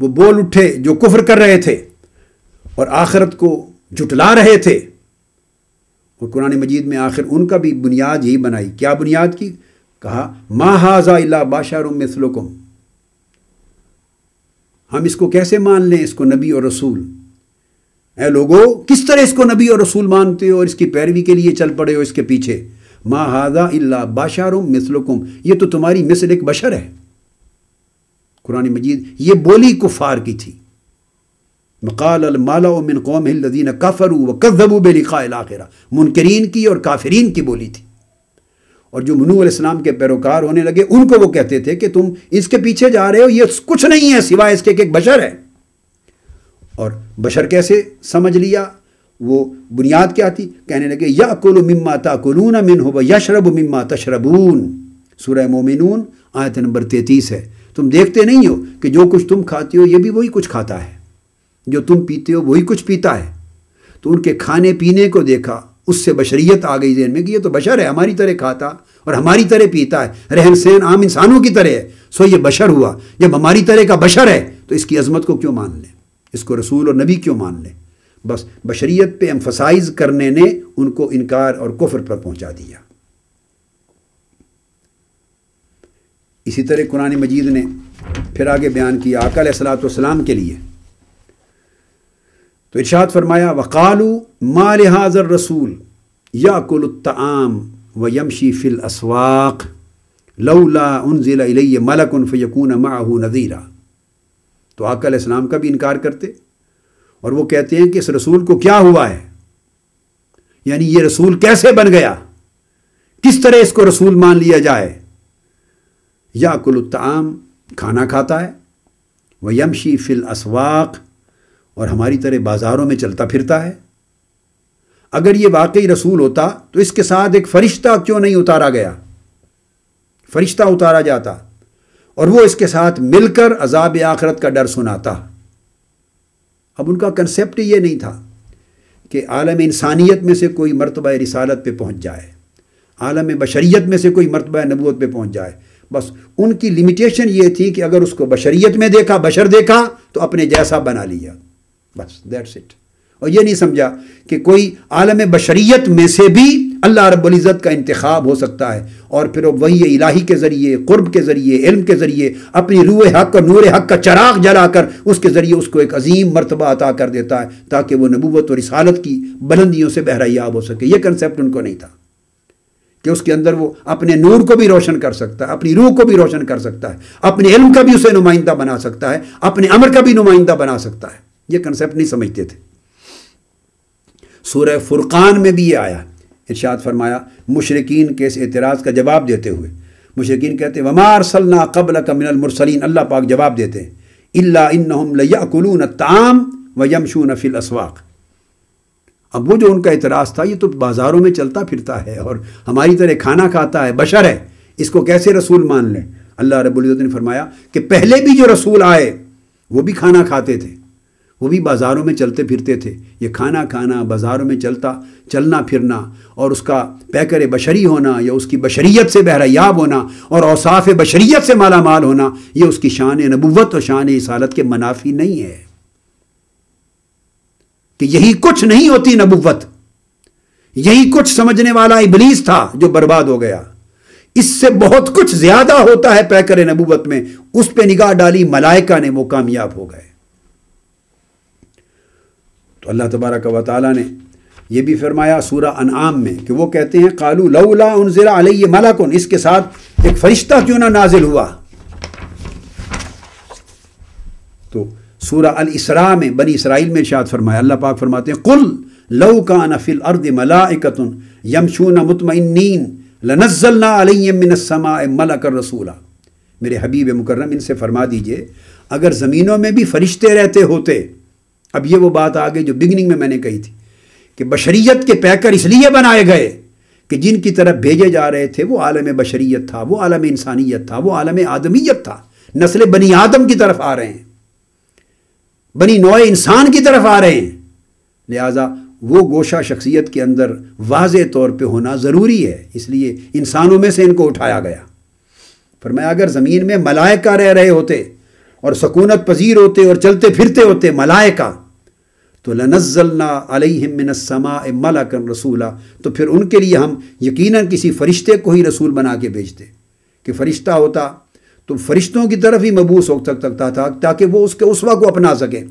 [SPEAKER 1] वो बोल उठे जो कुफर कर रहे थे और आखिरत को जुटला रहे थे और कुरान मजीद में आखिर उनका भी बुनियाद ही बनाई क्या बुनियाद की कहा मा हाजा इला बाशारुम मिसलुकुम हम इसको कैसे मान लें इसको नबी और रसूल ए लोगो किस तरह इसको नबी और रसूल मानते हो और इसकी पैरवी के लिए चल पड़े हो इसके पीछे मा हाजा इल्ला बाशारुम मिसलुकुम ये तो तुम्हारी मिसल एक बशर है कुरान मजीद ये बोली कुफार की थी मकाल मिन कौम लदीन काफरू व कदबू बेलिखा आखिरा मुनकरीन की और काफरीन की बोली थी और जो मनू अलैहिस्सलाम के पैरोकार होने लगे उनको वो कहते थे कि तुम इसके पीछे जा रहे हो ये कुछ नहीं है सिवाय इसके एक बशर है और बशर कैसे समझ लिया वो बुनियाद क्या थी कहने लगे या कुल मिम्मा कुलून मिन हो यशरब मिम्मा तशरबून सूरह मोमिनून आयत नंबर तैतीस है तुम देखते नहीं हो कि जो कुछ तुम खाते हो ये भी वही कुछ खाता है जो तुम पीते हो वही कुछ पीता है तो उनके खाने पीने को देखा उससे बशरियत आ गई जहन में कि ये तो बशर है हमारी तरह खाता और हमारी तरह पीता है रहन सहन आम इंसानों की तरह है सो ये बशर हुआ जब हमारी तरह का बशर है तो इसकी अजमत को क्यों मान लें इसको रसूल और नबी क्यों मान लें बस बशरीत पे एम्फसाइज करने ने उनको इनकार और कुफर पर पहुंचा दिया इसी तरह कुरान मजीद ने फिर आगे बयान किया अकल सलाम के लिए तो इर्शाद फरमाया वक़ालू माल हाजर रसूल या कुलतआम व यमशी फ़िल असवाक लौला उन ज़िला मलक उन फ़यकून माह नज़ीरा तो आकल इस्लाम का भी इनकार करते और वो कहते हैं कि इस रसूल को क्या हुआ है यानी ये रसूल कैसे बन गया किस तरह इसको रसूल मान लिया जाए या कुलुत्ताम खाना खाता है वह यमशी फ़िल असवाक और हमारी तरह बाज़ारों में चलता फिरता है अगर ये वाकई रसूल होता तो इसके साथ एक फ़रिश्ता क्यों नहीं उतारा गया फ़रिश्ता उतारा जाता और वो इसके साथ मिलकर अजाब आखरत का डर सुनाता अब उनका कंसेप्ट ये नहीं था कि आलम इंसानियत में से कोई मरतबा रिसालत पे पहुंच जाए आलम बशरीत में से कोई मरतबा नबूत पे पहुंच जाए बस उनकी लिमिटेशन ये थी कि अगर उसको बशरीत में देखा बशर देखा तो अपने जैसा बना लिया बस दैट्स इट और यह नहीं समझा कि कोई आलम बशरीत में से भी अल्लाह रबुल्ज़त का इंतखब हो सकता है और फिर वही इलाही के ज़रिए कुर्ब के ज़रिए इल्म के ज़रिए अपनी रूह हक और नूर हक का चराग जला कर उसके ज़रिए उसको एक अजीम मरतबा अता कर देता है ताकि वह नबूत और रसालत की बुलंदियों से बहरायाब हो सके ये कंसेप्ट उनको नहीं था कि उसके अंदर वो अपने नूर को भी रोशन कर सकता है अपनी रूह को भी रोशन कर सकता है अपने इल्म का भी उसे नुमाइंदा बना सकता है अपने अमर का भी नुमाइंदा बना सकता है ये कंसेप्ट नहीं समझते थे सूर्य फुरक़ान में भी ये आया इर्शाद फरमाया मुशरकिन के इस एतराज़ का जवाब देते हुए मुशरकिन कहते हैं वमार सल्ला कबल कमिनमरसलिन अल्लाह पाक जवाब देते हैं इल्ला इन्नहुम लयाकुलून ताम व यमशून नफिल असवाक अब वो जो उनका एतराज़ था ये तो बाज़ारों में चलता फिरता है और हमारी तरह खाना खाता है बशर है इसको कैसे रसूल मान लें अल्लाह रबुल्ज़त ने फरमाया कि पहले भी जो रसूल आए वो भी खाना खाते थे वो भी बाज़ारों में चलते फिरते थे ये खाना खाना बाज़ारों में चलता चलना फिरना और उसका पैकर बशरी होना या उसकी बशरीत से बहरयाब होना और औसाफ बशरीत से माला माल होना ये उसकी शान नबूत और शान इसालत के मुनाफी नहीं है कि यही कुछ नहीं होती नबूत यही कुछ समझने वाला इबलीस था जो बर्बाद हो गया इससे बहुत कुछ ज़्यादा होता है पैकर नबूत में उस पर निगाह डाली मलाइका ने वो कामयाब हो गए तो अल्लाह तबारक व ताली ने यह भी फरमाया सूरा अनआम में कि वो कहते हैं कालू लऊला उनजरा अलैय मलाकुन इसके साथ एक फरिश्ता क्यों ना नाजिल हुआ तो सूर अल इसरा में बनी इसराइल में इर्शाद फरमाया अल्लाह पाक फरमाते हैं कुल लऊ का नफिल अर्द मलाकतन यमशून मुतमिन लनजलना अलयमसमा मलकर रसूला मेरे हबीब मुकर्रम इनसे फरमा दीजिए अगर ज़मीनों में भी फरिश्ते रहते होते अब ये वो बात आ गई जो बिगनिंग में मैंने कही थी कि बशरीत के पैकर इसलिए बनाए गए कि जिनकी तरफ भेजे जा रहे थे वो आलम बशरीत था वो आलम इंसानियत था वो आलम आदमीत था नस्ल बनी आदम की तरफ आ रहे हैं बनी नौ इंसान की तरफ आ रहे हैं लिहाजा वो गोशा शख्सियत के अंदर वाज तौर पर होना ज़रूरी है इसलिए इंसानों में से इनको उठाया गया पर मैं अगर ज़मीन में मलायका रह रहे होते और सकूनत पजीर होते और चलते फिरते होते मलायका तो लनज़ल्ला अलहमिनसमा कर रसूला तो फिर उनके लिए हम यकीनन किसी फ़रिश्ते को ही रसूल बना के भेजते कि फ़रिश्ता होता तो फरिश्तों की तरफ ही मबूस हो सकता था ताकि वो उसके उसवा को अपना सकें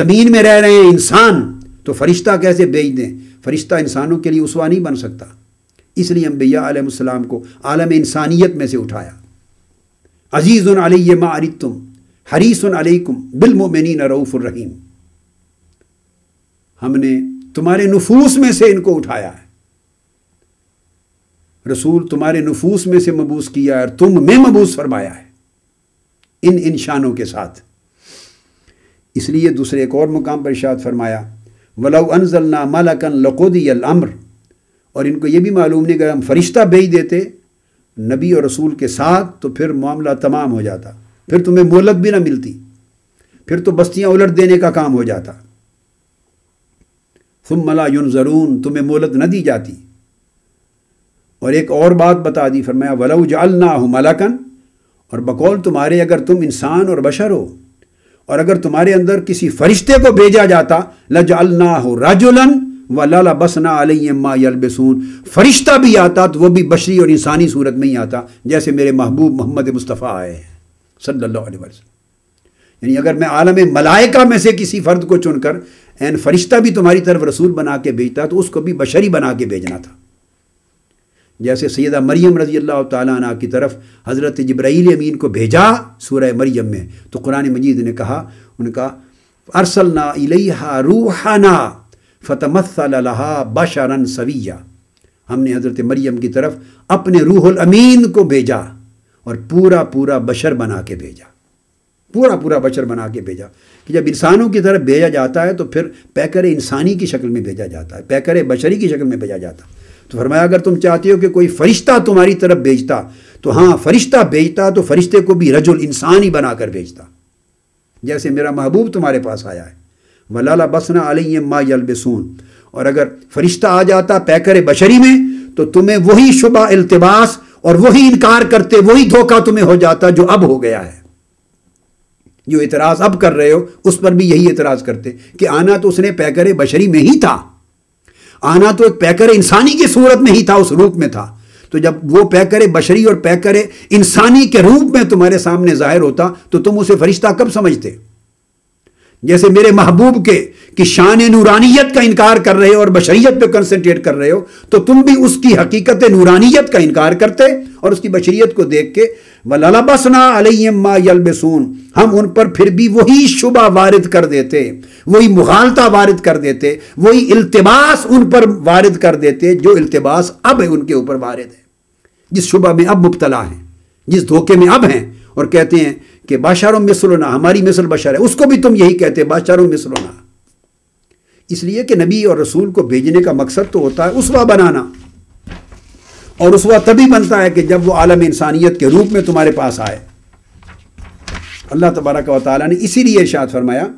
[SPEAKER 1] ज़मीन में रह रहे हैं इंसान तो फरिश्ता कैसे भेज दें फरिश्ता इंसानों के लिए उसवा नहीं बन सकता इसलिए हम भैयाम को आलम इंसानियत में से उठाया अजीज़ अली मारितुम हरीसन अलैकुम बिलमिन रऊफ़ुलरहीम हमने तुम्हारे नफूस में से इनको उठाया है रसूल तुम्हारे नफूस में से मबूस किया है और तुम में मबूस फरमाया है इन इंसानों के साथ इसलिए दूसरे एक और मुकाम पर इशाद फरमाया वलाउ अनजलना मालकन लकोदी अमर और इनको ये भी मालूम नहीं अगर हम फरिश्ता भेज देते नबी और रसूल के साथ तो फिर मामला तमाम हो जाता फिर तुम्हें मोहलत भी ना मिलती फिर तो बस्तियाँ उलट देने का काम हो जाता सुमला युन ज़रून तुम्हें मोहलत न दी जाती और एक और बात बता दी फरमाया वलऊ जालना हो मलाकन और बकौल तुम्हारे अगर तुम इंसान और बशर हो और अगर तुम्हारे अंदर किसी फरिश्ते को भेजा जाता लजालना हो राजुलन व लाला बसना अलम्मा यलबसून फरिश्ता भी आता तो वह भी बशरी और इंसानी सूरत में ही आता जैसे मेरे महबूब मोहम्मद मुस्तफ़ा आए हैं सल्ला यानी अगर मैं आलम मलाइका में से किसी फ़र्द को चुनकर एन फरिश्ता भी तुम्हारी तरफ रसूल बना के भेजता तो उसको भी बशरी बना के भेजना था जैसे सैदा मरियम रजी अल्लाह तना की तरफ हज़रत जब्राईल अमीन को भेजा सूर मरियम में तो कुरान मजीद ने कहा उनका ना इलेहा रूहाना फ़तमसलहा बशरन सविया हमने हज़रत मरियम की तरफ अपने रूहुल अमीन को भेजा और पूरा पूरा बशर बना के भेजा पूरा पूरा बशर बना के भेजा कि जब इंसानों की तरफ भेजा जाता है तो फिर पैकर इंसानी की शक्ल में भेजा जाता है पैकर बशरी की शक्ल में भेजा जाता तो फरमाया अगर तुम चाहते हो कि कोई फरिश्ता तुम्हारी तरफ भेजता तो हाँ फरिश्ता भेजता तो फरिश्ते को भी रजुल इंसान ही बनाकर भेजता जैसे मेरा महबूब तुम्हारे पास आया है वलाला बसना अलैय मा यलबसून और अगर फरिश्ता आ जाता पैकर बशरी में तो तुम्हें वही शुबा अल्तबास और वही इनकार करते वही धोखा तुम्हें हो जाता जो अब हो गया है जो इतराज़ अब कर रहे हो उस पर भी यही एतराज़ करते कि आना तो उसने पैकर बशरी में ही था आना तो एक पैकर इंसानी की सूरत में ही था उस रूप में था तो जब वो पैकर बशरी और पैकर इंसानी के रूप में तुम्हारे सामने जाहिर होता तो तुम उसे फरिश्ता कब समझते जैसे मेरे महबूब के कि शान नूरानियत का इनकार कर रहे हो और बशरीत पे कंसंट्रेट कर रहे हो तो तुम भी उसकी हकीकत नूरानियत का इनकार करते और उसकी बशरीत को देख के वलबसना अलमा यलबसून हम उन पर फिर भी वही शुबा वारिद कर देते वही मुगालता वारिद कर देते वही अल्तबास उन पर वारिद कर देते जो अल्तबास अब है उनके ऊपर वारिद है जिस शुबा में अब मुबतला है जिस धोखे में अब हैं और कहते हैं कि में सुलना हमारी मिसल बशर है उसको भी तुम यही कहते में सुलना इसलिए कि नबी और रसूल को भेजने का मकसद तो होता है उसवा बनाना और उसवा तभी बनता है कि जब वो आलम इंसानियत के रूप में तुम्हारे पास आए अल्लाह तबारक वाली ने इसीलिए शाद फरमाया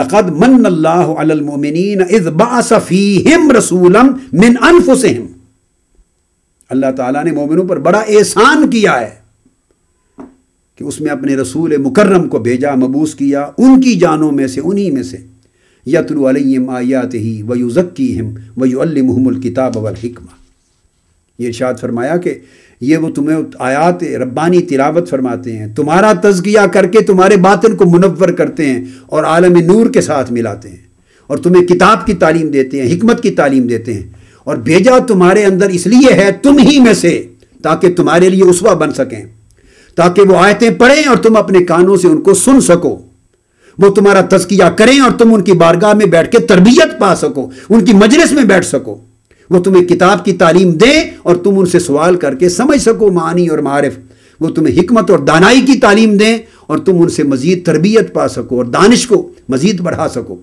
[SPEAKER 1] लक़द मन अल्लाहमिन इज़बासफ़ीम रसूलम मिन अनफुसहम अल्लाह ताला ने मोमिनों पर बड़ा एहसान किया है कि उसमें अपने रसूल मुकर्रम को भेजा मबूस किया उनकी जानों में से उन्हीं में से यतलम आयात ही वयुज़क्की हिम वयुअलमहमुल किताब वल हिकमा ये इर्शाद फरमाया कि ये वो तुम्हें आयात रब्बानी तिलावत फरमाते हैं तुम्हारा तजगिया करके तुम्हारे बातन को मुनवर करते हैं और आलम नूर के साथ मिलाते हैं और तुम्हें किताब की तालीम देते हैं हमत की तालीम देते हैं और भेजा तुम्हारे अंदर इसलिए है तुम ही में से ताकि तुम्हारे लिए उसवा बन सकें ताकि वो आयतें पढ़ें और तुम अपने कानों से उनको सुन सको वो तुम्हारा तस्किया करें और तुम उनकी बारगाह में बैठ के तरबियत पा सको उनकी मजलिस में बैठ सको वो तुम्हें किताब की तालीम दे और तुम उनसे सवाल करके समझ सको मानी और मारफ वो तुम्हें हिकमत और दानाई की तालीम दें और तुम उनसे मजीद तरबियत पा सको और दानिश को मजीद बढ़ा सको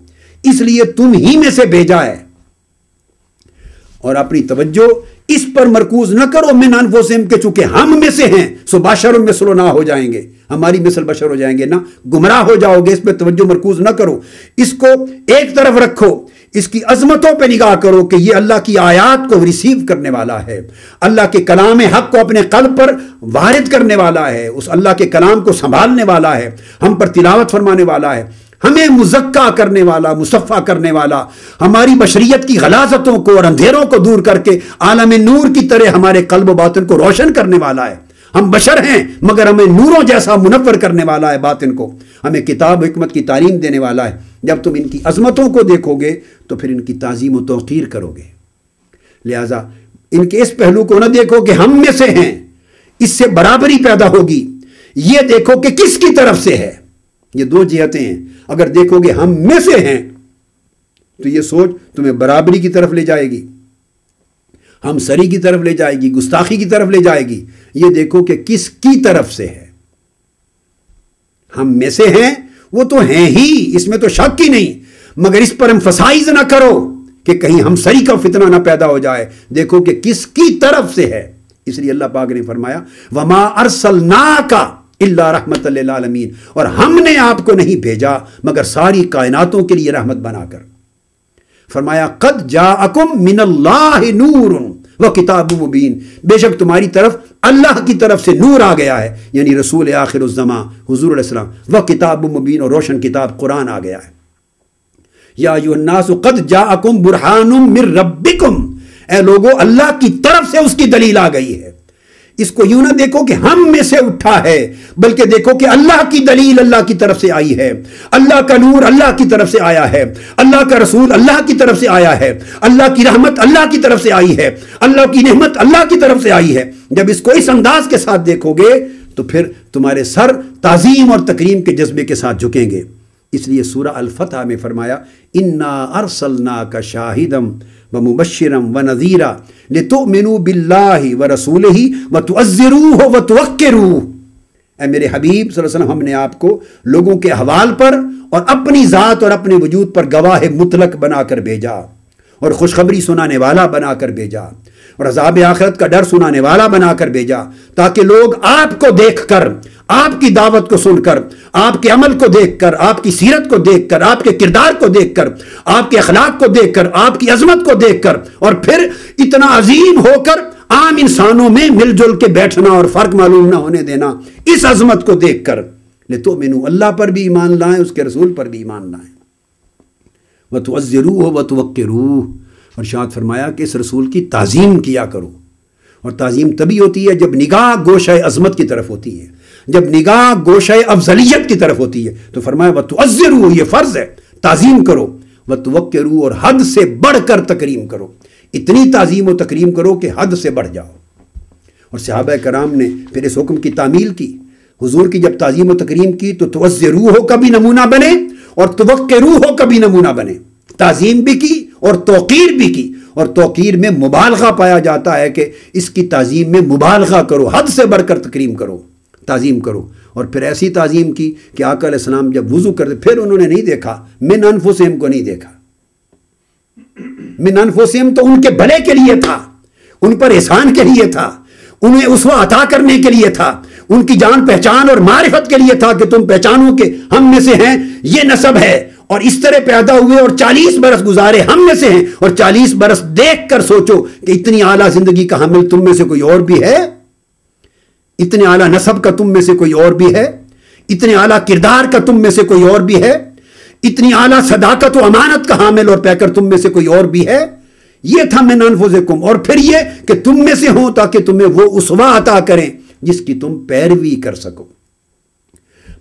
[SPEAKER 1] इसलिए तुम ही में से भेजा है और अपनी तवज्जो इस पर मरकूज न करो मिन अनफोसिम के चूंकि हम में से हैं सो बाशर मिसलो ना हो जाएंगे हमारी मिसल बशर हो जाएंगे ना गुमराह हो जाओगे इस पर तवज्जो मरकूज ना करो इसको एक तरफ रखो इसकी अजमतों पर निगाह करो कि ये अल्लाह की आयात को रिसीव करने वाला है अल्लाह के कलाम हक को अपने कल पर वारिद करने वाला है उस अल्लाह के कलाम को संभालने वाला है हम पर तिलावत फरमाने वाला है हमें मुजक्का करने वाला मुसफ़ा करने वाला हमारी बशरीत की गलाजतों को और अंधेरों को दूर करके आलम नूर की तरह हमारे कल्ब बातन को रोशन करने वाला है हम बशर हैं मगर हमें नूरों जैसा मुनवर करने वाला है बात इनको हमें किताब हमत की तालीम देने वाला है जब तुम इनकी अजमतों को देखोगे तो फिर इनकी तज़ीम तो तोर करोगे लिहाजा इनके इस पहलू को ना देखो कि हम में से हैं इससे बराबरी पैदा होगी ये देखो कि किसकी तरफ से है ये दो जिहतें हैं अगर देखोगे हम में से हैं तो ये सोच तुम्हें बराबरी की तरफ ले जाएगी हम सरी की तरफ ले जाएगी गुस्ताखी की तरफ ले जाएगी ये देखो कि किस की तरफ से है हम में से हैं वो तो हैं ही इसमें तो शक ही नहीं मगर इस पर एम्फसाइज ना करो कि कहीं हम सरी का फितना ना पैदा हो जाए देखो कि किसकी तरफ से है इसलिए अल्लाह पाक ने फरमाया वमा अरसल ना का इल्ला रहमत आलमीन और हमने आपको नहीं भेजा मगर सारी कायनातों के लिए रहमत बनाकर फरमाया कद जा मिनल्लाह नूर व किताब मुबीन बेशक तुम्हारी तरफ अल्लाह की तरफ से नूर आ गया है यानी रसूल आखिर उज़मा हजूर व किताब मुबीन और रोशन किताब कुरान आ गया है या युन्नासु कद जा बुरहानुम मिर रबिकुम ए लोगो अल्लाह की तरफ से उसकी दलील आ गई है इसको यूं ना देखो कि हम में से उठा है बल्कि देखो कि अल्लाह की दलील अल्लाह की तरफ से आई है अल्लाह का नूर अल्लाह की तरफ से आया है अल्लाह का रसूल अल्लाह की तरफ से आया है अल्लाह की रहमत अल्लाह की तरफ से आई है अल्लाह की नहमत अल्लाह की तरफ से आई है जब इसको इस अंदाज के साथ देखोगे तो फिर तुम्हारे सर ताजीम और तकरीम के जज्बे के साथ झुकेंगे इसलिए सूरह अलफतह में फरमाया इन्ना अरसलना का शाहिदम व मुबशरम व नज़ीरा ले तो मिनू बिल्ला व रसूल ही व तो अज़रू हो व तो अक्रू ए मेरे हबीब वसल्लम हमने आपको लोगों के हवाल पर और अपनी ज़ात और अपने वजूद पर गवाह मुतलक बनाकर भेजा और खुशखबरी सुनाने वाला बनाकर भेजा और अजाब आखरत का डर सुनाने वाला बनाकर भेजा ताकि लोग आपको देखकर आपकी दावत को सुनकर आपके अमल को देखकर आपकी सीरत को देखकर आपके किरदार को देखकर आपके अखलाक को देखकर आपकी अजमत को देखकर और फिर इतना अजीम होकर आम इंसानों में मिलजुल के बैठना और फर्क मालूम ना होने देना इस अजमत को देखकर ले तो मेनू अल्लाह पर भी ईमान लाए उसके रसूल पर भी ईमान लाए वह तो अजरू हो वह तो वक् रूह और शाद फरमाया कि इस रसूल की तज़ीम किया करो और तज़ीम तभी होती है जब निगाह गोशा अजमत की तरफ होती है जब निगाह गोशा अफजलियत की तरफ होती है तो फरमाया वह तज़र हो ये फ़र्ज़ है तज़ीम करो वह रू और हद से बढ़ कर तकरीम करो इतनी तज़ीम व तकरीम करो कि हद से बढ़ जाओ और सहाब कराम ने फिर इस हुक्म की तामील की हजूर की जब तज़ीम व तकरीम की तो तवज़ रूह का भी नमूना बने और तवक् रू हो कभी नमूना बने तज़ीम भी की और तोकीर भी की और तोकीर में मुबालगा पाया जाता है कि इसकी तज़ीम में मुबालगा करो हद से बढ़कर तकरीम करो तज़ीम करो और फिर ऐसी तज़ीम की कि आकल इस्लाम जब वज़ू करते फिर उन्होंने नहीं देखा मिन अनफुसम को नहीं देखा मिन अनफुसम तो उनके भले के लिए था उन पर एहसान के लिए था उन्हें उसवा अता करने के लिए था उनकी जान पहचान और मारिफत के लिए था कि तुम पहचानो के हम में से हैं ये नसब है और इस तरह पैदा हुए और 40 बरस गुजारे हम में से हैं और 40 बरस देख कर सोचो कि इतनी आला जिंदगी का हमिल तुम में से कोई और भी है इतने आला नसब का तुम में से कोई और भी है इतने आला किरदार का तुम में से कोई और भी है इतनी आला सदाकत और अमानत का हामिल और पैकर तुम में से कोई और भी है यह था मैं नानफोज कुम और फिर यह कि तुम में से हो ताकि तुम्हें वो उसवा अता करें जिसकी तुम पैरवी कर सको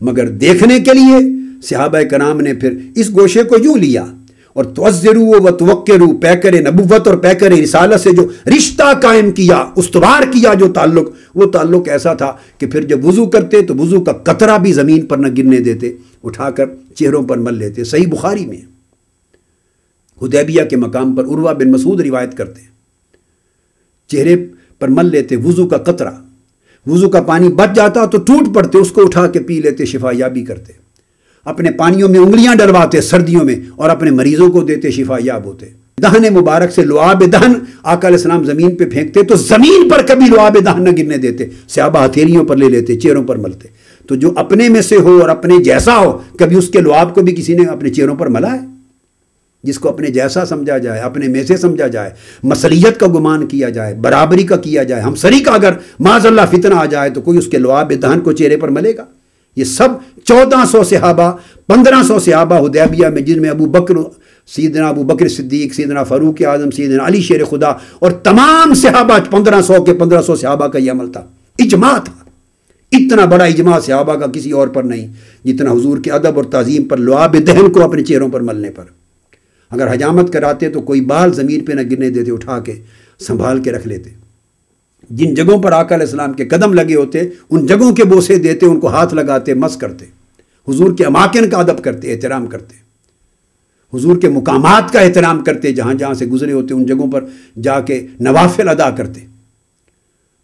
[SPEAKER 1] मगर देखने के लिए सिहाब कराम ने फिर इस गोशे को यूँ लिया और तवज़रू व तवक्रू पैकर नबूत और पैकर रिसाल से जो रिश्ता कायम किया उसतवार किया जो ताल्लुक वो ताल्लुक ऐसा था कि फिर जब वज़ू करते तो वज़ू का कतरा भी ज़मीन पर न गिरने देते उठाकर चेहरों पर मल लेते सही बुखारी में हदैबिया के मकाम पर उर्वा बिन मसूद रिवायत करते चेहरे पर मल लेते वज़ू का कतरा वज़ू का पानी बच जाता तो टूट पड़ते उसको उठा के पी लेते शिफा याबी करते अपने पानियों में उंगलियां डलवाते सर्दियों में और अपने मरीजों को देते शिफा याब होते दहन मुबारक से लुआब दहन आकाल इस्लाम ज़मीन पर फेंकते तो ज़मीन पर कभी लुआब दहन न गिरने देते स्याबा हथेलियों पर ले लेते चेहरों पर मलते तो जो अपने में से हो और अपने जैसा हो कभी उसके लुआब को भी किसी ने अपने चेहरों पर मला है जिसको अपने जैसा समझा जाए अपने में से समझा जाए मसलियत का गुमान किया जाए बराबरी का किया जाए हम सरी का अगर माजल्ला फितना आ जाए तो कोई उसके लुआब दहन को चेहरे पर मलेगा ये सब चौदह सौ सहाबा पंद्रह सौ सहाबा हदैबिया में जिनमें अबू बकर सीदना अबू बकर सिद्दीक सीदना फ़ारूक आजम सीदना अली शेर खुदा और तमाम सहाबा पंद्रह सौ के पंद्रह सौ सहाबा का यह अमल था इजमा था इतना बड़ा इजमा सहाबा का किसी और पर नहीं जितना हजूर के अदब और तज़ीम पर लुआब दहन को अपने चेहरों पर मलने पर अगर हजामत कराते तो कोई बाल ज़मीन पर न गिरने देते उठा के संभाल के रख लेते जिन जगहों पर आकर इस्लाम के कदम लगे होते उन जगहों के बोसे देते उनको हाथ लगाते मस करते हुजूर के अमाकन का अदब करते एहतराम करते हुजूर के मुकाम का एहतराम करते जहाँ जहाँ से गुजरे होते उन जगहों पर जाके नवाफिल अदा करते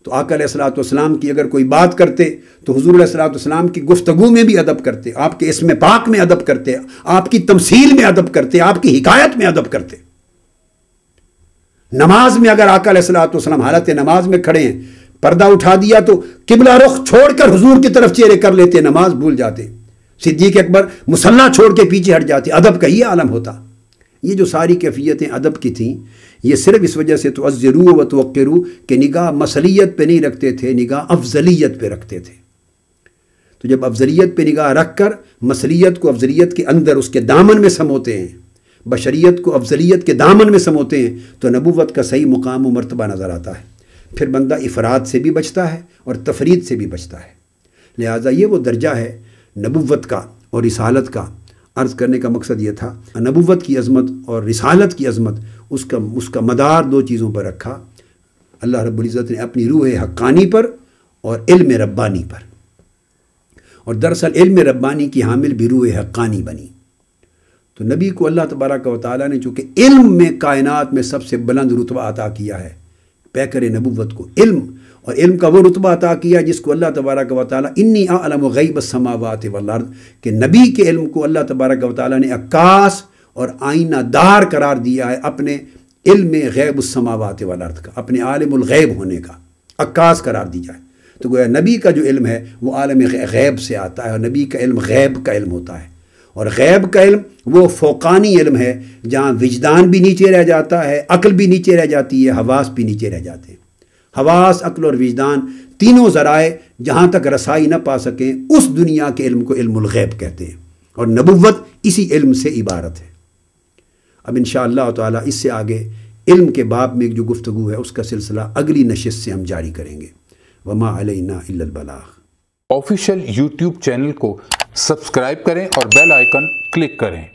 [SPEAKER 1] तो आकल सलाम की अगर कोई बात करते तो हजूर सलाम की गुफ्तगु में भी अदब करते आपके इसम पाक में अदब करते आपकी तमसील में अदब करते आपकी हिकायत में अदब करते नमाज में अगर आकल सलाम हालत नमाज में खड़े हैं पर्दा उठा दिया तो किबला रुख छोड़कर हुजूर की तरफ चेहरे कर लेते नमाज भूल जाते सिद्दीक अकबर मुसल्ला छोड़ के पीछे हट जाते अदब का ही आलम होता ये जो सारी कैफियतें अदब की थीं ये सिर्फ इस वजह से तो अज़रू व तोरू के निगाह मसलियत पे नहीं रखते थे निगाह अफजलियत पे रखते थे तो जब अफजलियत पे निगाह रख कर मसलियत को अफजलियत के अंदर उसके दामन में समोते हैं बशरीत को अफजलियत के दामन में समोते हैं तो नबूवत का सही मुकाम व मरतबा नज़र आता है फिर बंदा इफराद से भी बचता है और तफरीद से भी बचता है लिहाजा ये वो दर्जा है नबूवत का और रिसालत का अर्ज़ करने का मकसद ये था नबूवत की अज़मत और रिसालत की अज़मत उसका उसका मदार दो चीज़ों पर रखा अल्लाह रबुल्ज़त ने अपनी रूह हक्कानी पर और इल्म रब्बानी पर और दरअसल इल्म रब्बानी की हामिल भी रूह हक्कानी बनी तो नबी को अल्लाह तबारक वाली ने चूँकि इल्म में कायनात में सबसे बुलंद रुतबा अता किया है पैकर नबूत को इल्म और इल्म का वो रुतबा अता किया जिसको अल्लाह तबारक वाली इन्नी आलम गईब समावत वर्द के नबी के इल्म को अल्लाह तबारक वाली ने अक्कास और आईना दार करार दिया है अपने इल्म गैब समावत वर्द का अपने आलमगैब होने का अक्कास करार दिया है तो गोया नबी का जो इल्म है वो आलम गैब से आता है और नबी का इल्म गैब का इल्म होता है और गैब का इल्म वो फ़ोकानी इल्म है जहाँ विजदान भी नीचे रह जाता है अक्ल भी नीचे रह जाती है हवास भी नीचे रह जाते हैं हवास अक्ल और विजदान तीनों ज़राए जहाँ तक रसाई न पा सकें उस दुनिया के इल्म को इल्मैब कहते हैं और नबुवत इसी इल्म से इबारत है अब इन शाह इससे आगे इल्म के बाब में एक जो गुफ्तु है उसका सिलसिला अगली नशस्त से हम जारी करेंगे वमा अलना बलाग ऑफिशियल यूट्यूब चैनल को सब्सक्राइब करें और बेल आइकन क्लिक करें